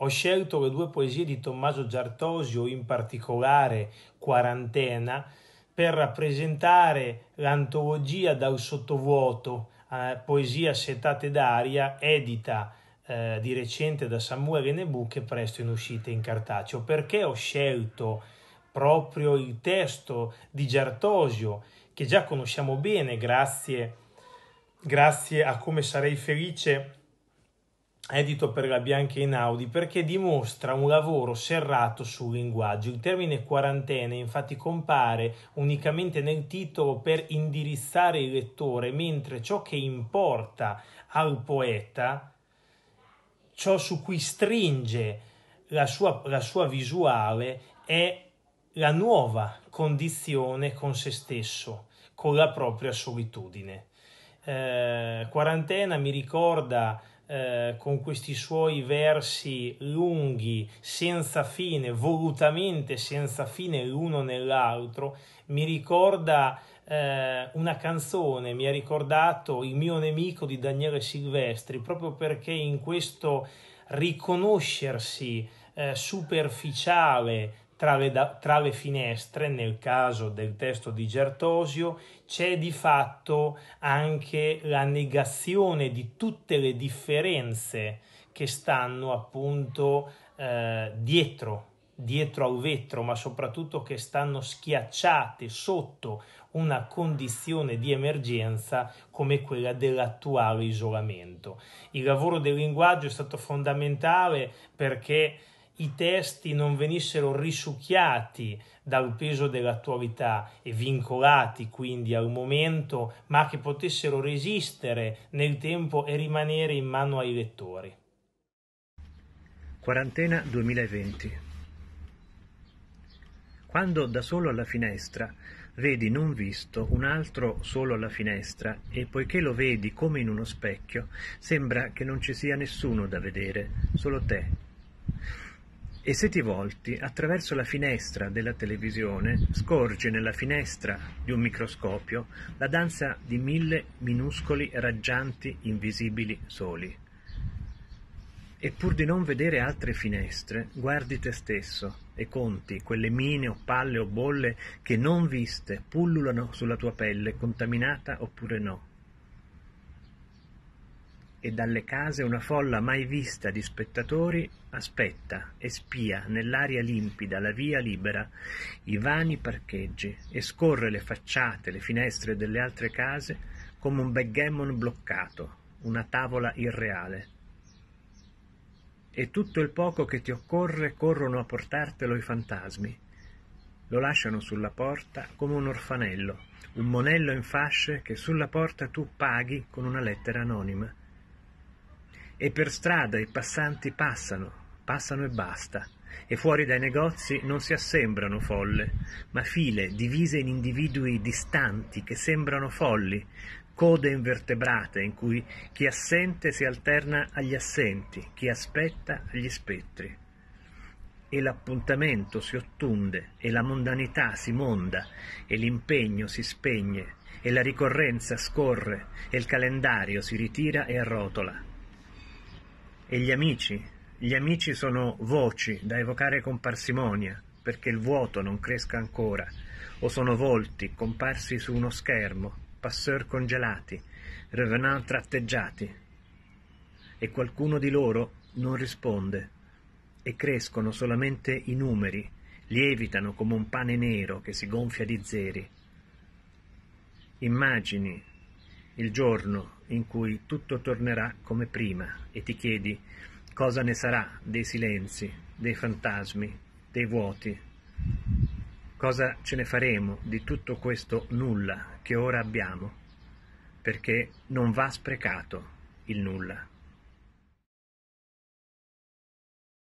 Ho scelto le due poesie di Tommaso Giartosio, in particolare Quarantena, per rappresentare l'antologia dal sottovuoto, eh, poesia setate d'aria, edita eh, di recente da Samuele Nebuche, presto in uscita in cartaceo. Perché ho scelto proprio il testo di Giartosio, che già conosciamo bene grazie, grazie a come sarei felice edito per la Bianca in Audi perché dimostra un lavoro serrato sul linguaggio. Il termine quarantena infatti compare unicamente nel titolo per indirizzare il lettore, mentre ciò che importa al poeta, ciò su cui stringe la sua, la sua visuale, è la nuova condizione con se stesso, con la propria solitudine. Eh, quarantena mi ricorda eh, con questi suoi versi lunghi, senza fine, volutamente senza fine l'uno nell'altro, mi ricorda eh, una canzone, mi ha ricordato Il mio nemico di Daniele Silvestri, proprio perché in questo riconoscersi eh, superficiale trave, da, trave finestre, nel caso del testo di Gertosio, c'è di fatto anche la negazione di tutte le differenze che stanno appunto eh, dietro dietro al vetro, ma soprattutto che stanno schiacciate sotto una condizione di emergenza come quella dell'attuale isolamento. Il lavoro del linguaggio è stato fondamentale perché i testi non venissero risucchiati dal peso dell'attualità e vincolati quindi al momento, ma che potessero resistere nel tempo e rimanere in mano ai lettori. Quarantena 2020 Quando da solo alla finestra vedi non visto un altro solo alla finestra e poiché lo vedi come in uno specchio, sembra che non ci sia nessuno da vedere, solo te e se ti volti attraverso la finestra della televisione, scorgi nella finestra di un microscopio la danza di mille minuscoli raggianti invisibili soli. E pur di non vedere altre finestre, guardi te stesso e conti quelle mine o palle o bolle che non viste pullulano sulla tua pelle, contaminata oppure no e dalle case una folla mai vista di spettatori aspetta e spia nell'aria limpida, la via libera, i vani parcheggi e scorre le facciate, le finestre delle altre case come un backgammon bloccato, una tavola irreale. E tutto il poco che ti occorre corrono a portartelo i fantasmi. Lo lasciano sulla porta come un orfanello, un monello in fasce che sulla porta tu paghi con una lettera anonima e per strada i passanti passano, passano e basta, e fuori dai negozi non si assembrano folle, ma file divise in individui distanti che sembrano folli, code invertebrate in cui chi assente si alterna agli assenti, chi aspetta agli spettri. E l'appuntamento si ottunde, e la mondanità si monda, e l'impegno si spegne, e la ricorrenza scorre, e il calendario si ritira e arrotola e gli amici. Gli amici sono voci da evocare con parsimonia, perché il vuoto non cresca ancora, o sono volti comparsi su uno schermo, passeur congelati, revenant tratteggiati. E qualcuno di loro non risponde, e crescono solamente i numeri, lievitano come un pane nero che si gonfia di zeri. Immagini il giorno in cui tutto tornerà come prima e ti chiedi cosa ne sarà dei silenzi, dei fantasmi, dei vuoti, cosa ce ne faremo di tutto questo nulla che ora abbiamo, perché non va sprecato il nulla.